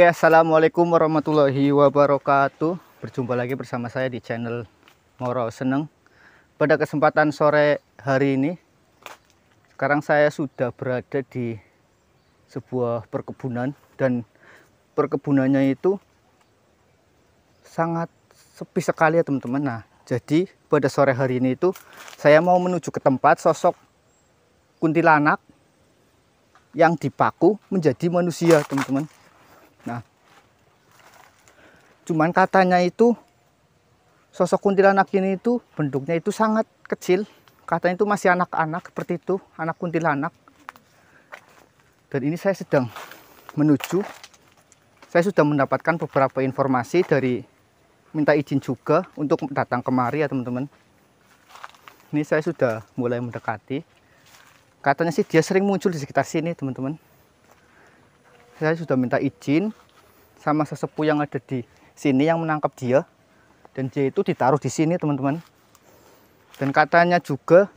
Oke, assalamualaikum warahmatullahi wabarakatuh. Berjumpa lagi bersama saya di channel Moro Seneng. Pada kesempatan sore hari ini, sekarang saya sudah berada di sebuah perkebunan dan perkebunannya itu sangat sepi sekali ya teman-teman. Nah, jadi pada sore hari ini itu saya mau menuju ke tempat sosok kuntilanak yang dipaku menjadi manusia teman-teman Nah, cuman katanya itu sosok kuntilanak ini itu bentuknya itu sangat kecil. Katanya itu masih anak-anak seperti itu, anak kuntilanak. Dan ini saya sedang menuju. Saya sudah mendapatkan beberapa informasi dari minta izin juga untuk datang kemari ya teman-teman. Ini saya sudah mulai mendekati. Katanya sih dia sering muncul di sekitar sini teman-teman saya sudah minta izin sama sesepuh yang ada di sini yang menangkap dia dan dia itu ditaruh di sini teman-teman dan katanya juga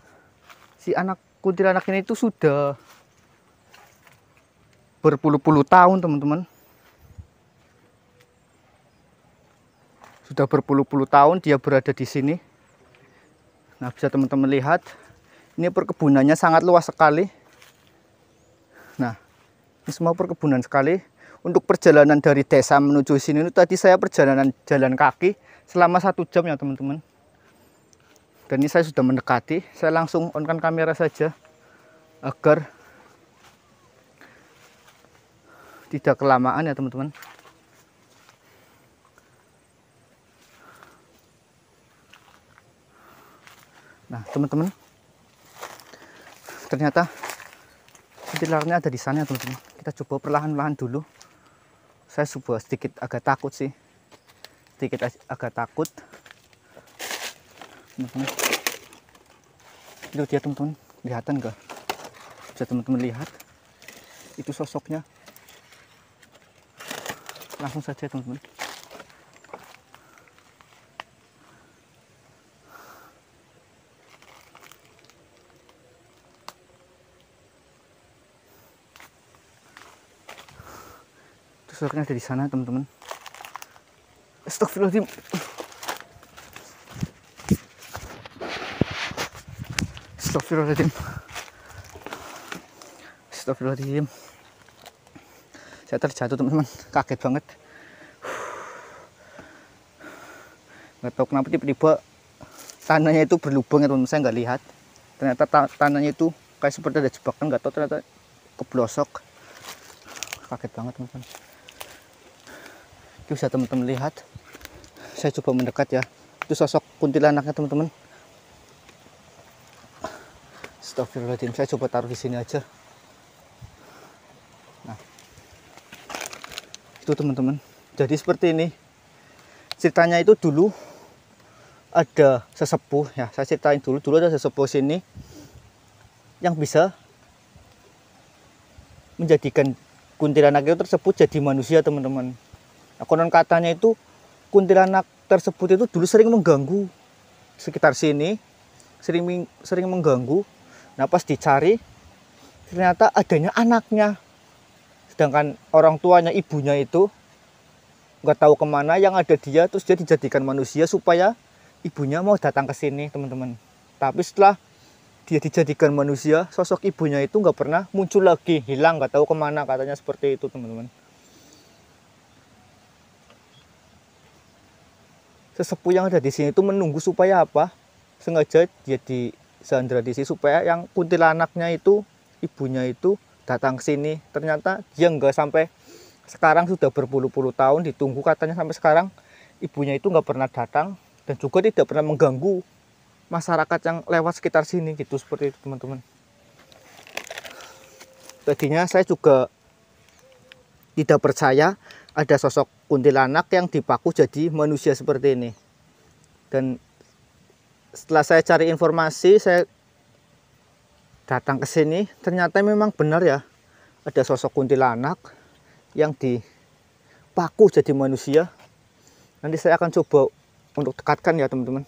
si anak kuntilanak ini itu sudah berpuluh-puluh tahun teman-teman sudah berpuluh-puluh tahun dia berada di sini nah bisa teman-teman lihat ini perkebunannya sangat luas sekali semua perkebunan sekali untuk perjalanan dari desa menuju sini itu tadi saya perjalanan jalan kaki selama satu jam ya teman-teman dan ini saya sudah mendekati saya langsung onkan kamera saja agar tidak kelamaan ya teman-teman nah teman-teman ternyata pilarnya ada di sana ya, teman-teman kita coba perlahan-lahan dulu saya sebuah sedikit agak takut sih sedikit agak takut itu dia teman-teman kelihatan enggak bisa teman-teman lihat itu sosoknya langsung saja teman-teman Sesernya ada di sana, teman-teman. Astagfirullahaladzim. Astagfirullahaladzim. Astagfirullahaladzim. Saya terjatuh, teman-teman. Kaget banget. Nggak tahu kenapa tiba-tiba tanahnya itu berlubang ya teman-teman. Saya nggak lihat. Ternyata tanahnya itu kayak seperti ada jebakan. Nggak tahu ternyata keblosok. Kaget banget, teman-teman bisa teman-teman lihat saya coba mendekat ya itu sosok kuntilanaknya teman-teman Astagfirullahaladzim saya coba taruh di sini aja nah itu teman-teman jadi seperti ini ceritanya itu dulu ada sesepuh ya saya ceritain dulu dulu ada sesepuh sini yang bisa menjadikan kuntilanak itu tersebut jadi manusia teman-teman Nah, konon katanya itu kuntilanak tersebut itu dulu sering mengganggu sekitar sini, sering sering mengganggu. Nah, pas dicari ternyata adanya anaknya. Sedangkan orang tuanya, ibunya itu nggak tahu kemana yang ada dia terus dia dijadikan manusia supaya ibunya mau datang ke sini teman-teman tapi setelah dia dijadikan manusia sosok ibunya itu nggak pernah muncul lagi hilang nggak tahu kemana katanya seperti itu teman-teman sesepuh yang ada di sini itu menunggu supaya apa? Sengaja jadi Sandra di sini supaya yang kuntilanaknya itu ibunya itu datang ke sini. Ternyata dia nggak sampai sekarang sudah berpuluh-puluh tahun ditunggu katanya sampai sekarang ibunya itu nggak pernah datang dan juga tidak pernah mengganggu masyarakat yang lewat sekitar sini gitu seperti itu teman-teman tadinya saya juga tidak percaya ada sosok kuntilanak yang dipaku jadi manusia seperti ini. Dan setelah saya cari informasi, saya datang ke sini, ternyata memang benar ya, ada sosok kuntilanak yang dipaku jadi manusia. Nanti saya akan coba untuk dekatkan ya teman-teman.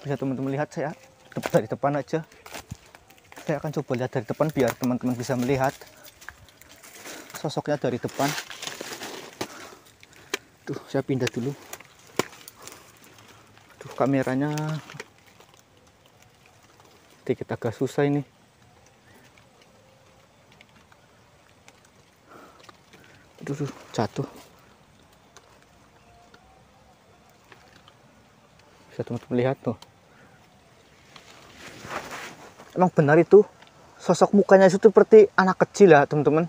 Bisa teman-teman lihat saya dari depan aja. Saya akan coba lihat dari depan biar teman-teman bisa melihat sosoknya dari depan tuh saya pindah dulu tuh kameranya Nanti kita agak susah ini aduh, tuh, jatuh bisa teman-teman lihat tuh emang benar itu sosok mukanya itu seperti anak kecil ya teman-teman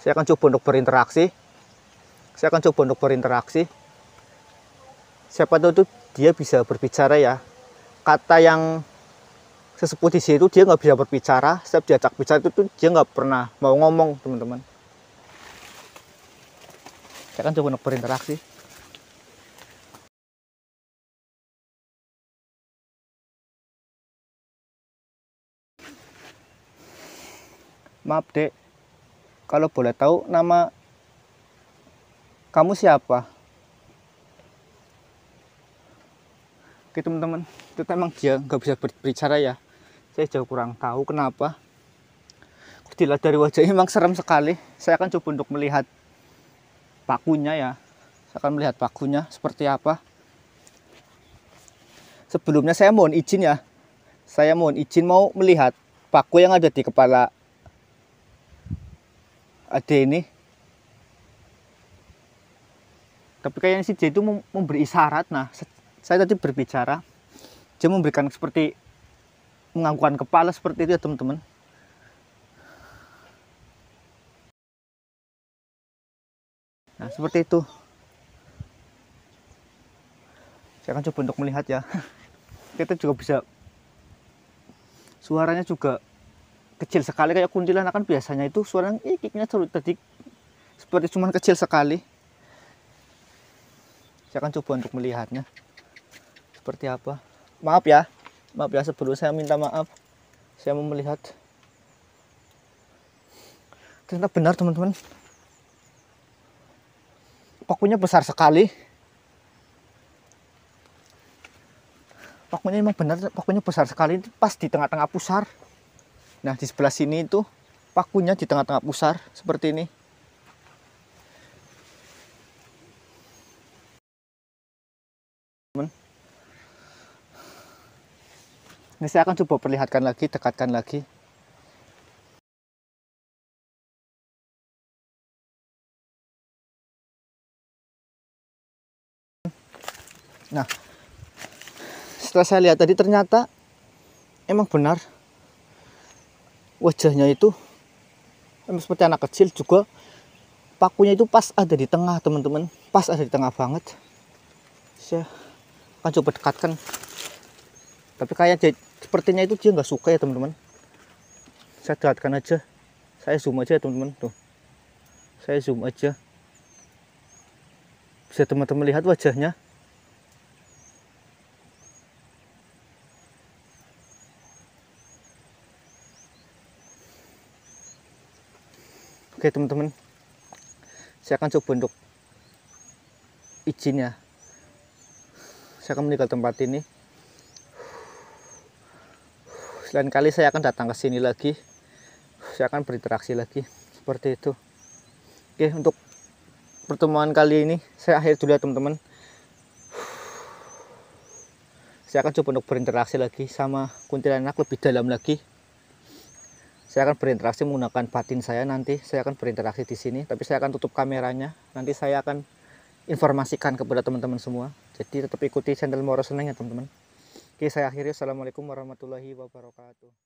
saya akan coba untuk berinteraksi saya akan coba untuk berinteraksi siapa tahu itu dia bisa berbicara ya kata yang sesepuh di situ dia nggak bisa berbicara setiap diajak bicara itu tuh dia nggak pernah mau ngomong teman-teman saya akan coba untuk berinteraksi maaf dek kalau boleh tahu nama kamu siapa? Oke teman-teman, itu emang dia nggak bisa berbicara ya. Saya jauh kurang tahu kenapa. Dilihat dari wajahnya emang serem sekali. Saya akan coba untuk melihat pakunya ya. Saya akan melihat pakunya seperti apa. Sebelumnya saya mohon izin ya. Saya mohon izin mau melihat paku yang ada di kepala ada ini tapi kayaknya si J itu memberi isyarat nah saya tadi berbicara dia memberikan seperti menganggukkan kepala seperti itu ya teman-teman nah seperti itu saya akan coba untuk melihat ya kita juga bisa suaranya juga kecil sekali kayak kuntilanak kan biasanya itu suaranya ikiknya tadi seperti cuman kecil sekali saya akan coba untuk melihatnya seperti apa maaf ya maaf ya sebelum saya minta maaf saya mau melihat ternyata benar teman-teman pokoknya besar sekali pokoknya memang benar pokoknya besar sekali pas di tengah-tengah pusar Nah, di sebelah sini itu pakunya di tengah-tengah pusar seperti ini. Ini saya akan coba perlihatkan lagi, dekatkan lagi. Nah, setelah saya lihat tadi ternyata emang benar wajahnya itu seperti anak kecil juga pakunya itu pas ada di tengah teman-teman pas ada di tengah banget saya akan coba dekatkan tapi kayak dia, sepertinya itu dia nggak suka ya teman-teman saya dekatkan aja saya zoom aja ya, teman-teman tuh saya zoom aja bisa teman-teman lihat wajahnya Oke teman-teman, saya akan coba untuk izin ya. Saya akan meninggal tempat ini. Selain kali saya akan datang ke sini lagi. Saya akan berinteraksi lagi seperti itu. Oke, untuk pertemuan kali ini saya akhir dulu ya teman-teman. Saya akan coba untuk berinteraksi lagi sama kuntilanak lebih dalam lagi saya akan berinteraksi menggunakan batin saya nanti saya akan berinteraksi di sini tapi saya akan tutup kameranya nanti saya akan informasikan kepada teman-teman semua jadi tetap ikuti channel Moro Seneng ya teman-teman oke saya akhiri assalamualaikum warahmatullahi wabarakatuh